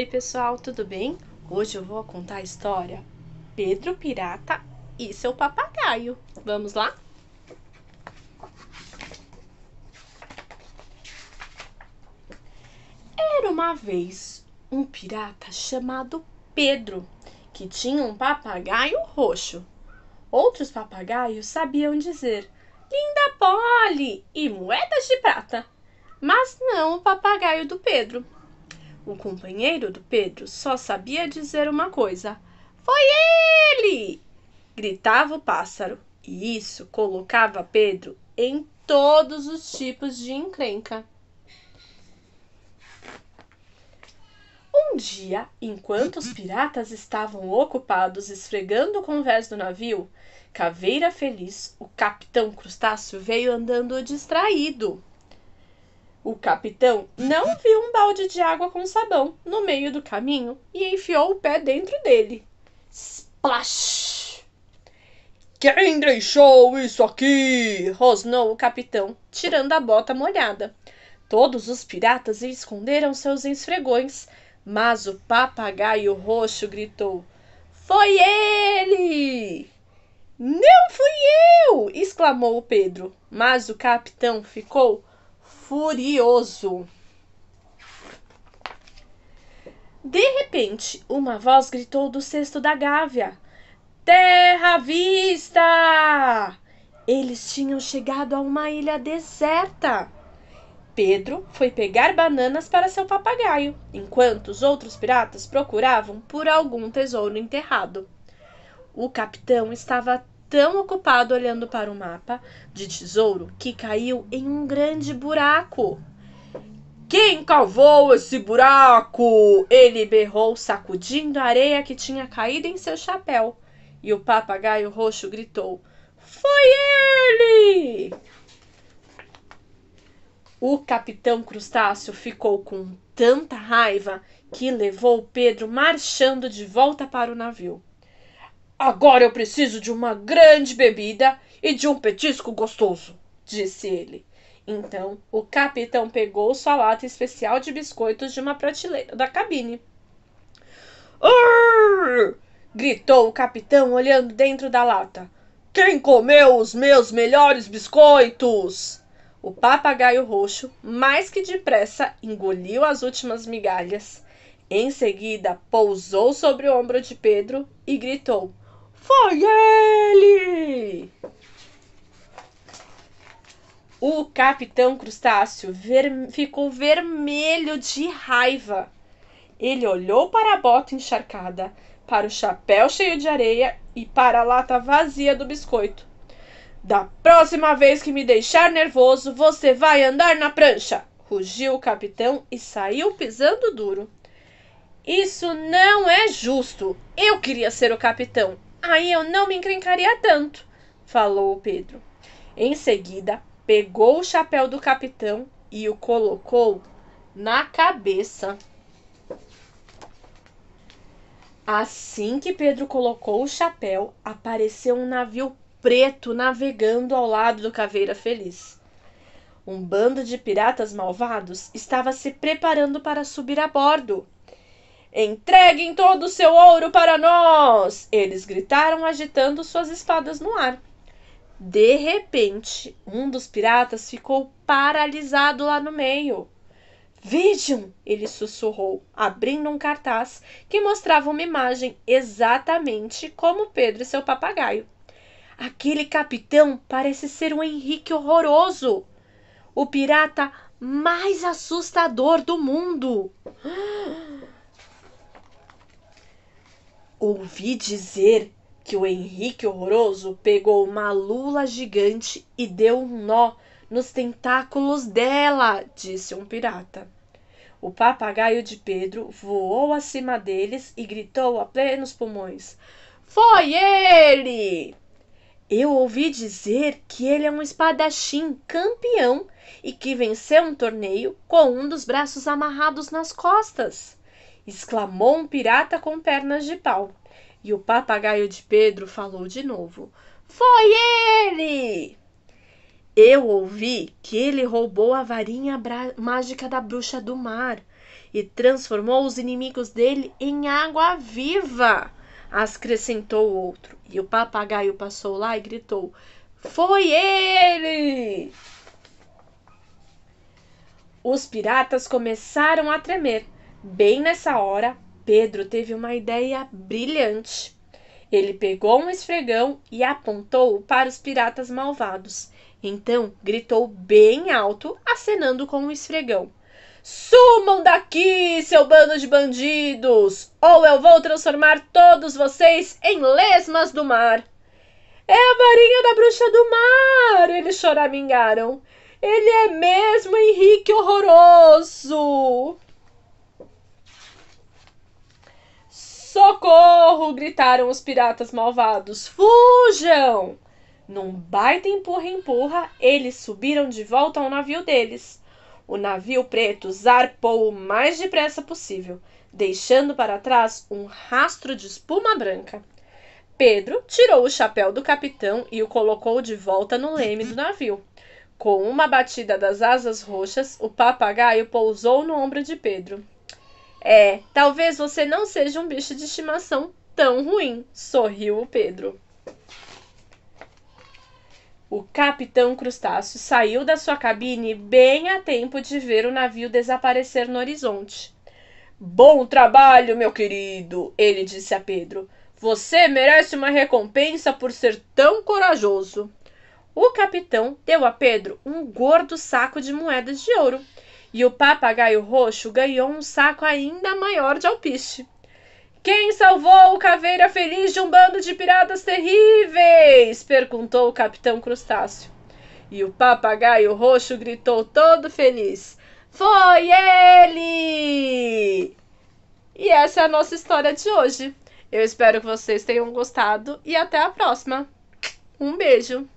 Oi, pessoal, tudo bem? Hoje eu vou contar a história Pedro Pirata e seu papagaio. Vamos lá? Era uma vez um pirata chamado Pedro que tinha um papagaio roxo. Outros papagaios sabiam dizer Linda Polly e moedas de prata. Mas não o papagaio do Pedro. O companheiro do Pedro só sabia dizer uma coisa: Foi ele! gritava o pássaro, e isso colocava Pedro em todos os tipos de encrenca. Um dia, enquanto os piratas estavam ocupados esfregando o convés do navio, Caveira Feliz, o capitão crustáceo, veio andando distraído. O capitão não viu um balde de água com sabão no meio do caminho e enfiou o pé dentro dele. Splash! Quem deixou isso aqui? rosnou o capitão, tirando a bota molhada. Todos os piratas esconderam seus esfregões, mas o papagaio roxo gritou: Foi ele! Não fui eu! exclamou Pedro, mas o capitão ficou furioso. De repente, uma voz gritou do cesto da gávea: Terra à vista! Eles tinham chegado a uma ilha deserta. Pedro foi pegar bananas para seu papagaio, enquanto os outros piratas procuravam por algum tesouro enterrado. O capitão estava tão ocupado olhando para o mapa de tesouro que caiu em um grande buraco. Quem cavou esse buraco? Ele berrou, sacudindo a areia que tinha caído em seu chapéu. E o papagaio roxo gritou: Foi ele! O capitão crustáceo ficou com tanta raiva que levou Pedro marchando de volta para o navio. Agora eu preciso de uma grande bebida e de um petisco gostoso, disse ele. Então, o capitão pegou sua lata especial de biscoitos de uma prateleira da cabine. Urr! gritou o capitão olhando dentro da lata. Quem comeu os meus melhores biscoitos? O papagaio roxo, mais que depressa, engoliu as últimas migalhas. Em seguida, pousou sobre o ombro de Pedro e gritou: foi ele! O capitão crustáceo ver... ficou vermelho de raiva. Ele olhou para a bota encharcada, para o chapéu cheio de areia e para a lata vazia do biscoito. Da próxima vez que me deixar nervoso, você vai andar na prancha! rugiu o capitão e saiu pisando duro. Isso não é justo! Eu queria ser o capitão Aí eu não me encrencaria tanto, falou Pedro. Em seguida, pegou o chapéu do capitão e o colocou na cabeça. Assim que Pedro colocou o chapéu, apareceu um navio preto navegando ao lado do Caveira Feliz. Um bando de piratas malvados estava se preparando para subir a bordo Entreguem todo o seu ouro para nós! Eles gritaram, agitando suas espadas no ar. De repente, um dos piratas ficou paralisado lá no meio. Vejam! ele sussurrou, abrindo um cartaz que mostrava uma imagem exatamente como Pedro e seu papagaio. Aquele capitão parece ser um Henrique horroroso! O pirata mais assustador do mundo! Ah! Ouvi dizer que o Henrique Horroroso pegou uma lula gigante e deu um nó nos tentáculos dela, disse um pirata. O papagaio de Pedro voou acima deles e gritou a plenos pulmões: Foi ele! Eu ouvi dizer que ele é um espadachim campeão e que venceu um torneio com um dos braços amarrados nas costas exclamou um pirata com pernas de pau. E o papagaio de Pedro falou de novo: Foi ele! Eu ouvi que ele roubou a varinha mágica da bruxa do mar e transformou os inimigos dele em água viva, acrescentou o outro. E o papagaio passou lá e gritou: Foi ele! Os piratas começaram a tremer Bem nessa hora, Pedro teve uma ideia brilhante. Ele pegou um esfregão e apontou para os piratas malvados. Então gritou bem alto, acenando com o um esfregão. Sumam daqui, seu bando de bandidos, ou eu vou transformar todos vocês em lesmas do mar. É a varinha da bruxa do mar, eles choramingaram. Ele é mesmo Henrique Horroroso. Socorro! gritaram os piratas malvados. Fujam! Num baita empurra-empurra, eles subiram de volta ao navio deles. O navio preto zarpou o mais depressa possível, deixando para trás um rastro de espuma branca. Pedro tirou o chapéu do capitão e o colocou de volta no leme do navio. Com uma batida das asas roxas, o papagaio pousou no ombro de Pedro. É, talvez você não seja um bicho de estimação tão ruim, sorriu o Pedro. O capitão crustáceo saiu da sua cabine bem a tempo de ver o navio desaparecer no horizonte. Bom trabalho, meu querido, ele disse a Pedro. Você merece uma recompensa por ser tão corajoso. O capitão deu a Pedro um gordo saco de moedas de ouro e o papagaio roxo ganhou um saco ainda maior de alpiste. Quem salvou o Caveira Feliz de um bando de piratas terríveis? perguntou o capitão crustáceo. E o papagaio roxo gritou todo feliz: Foi ele! E essa é a nossa história de hoje. Eu espero que vocês tenham gostado e até a próxima. Um beijo!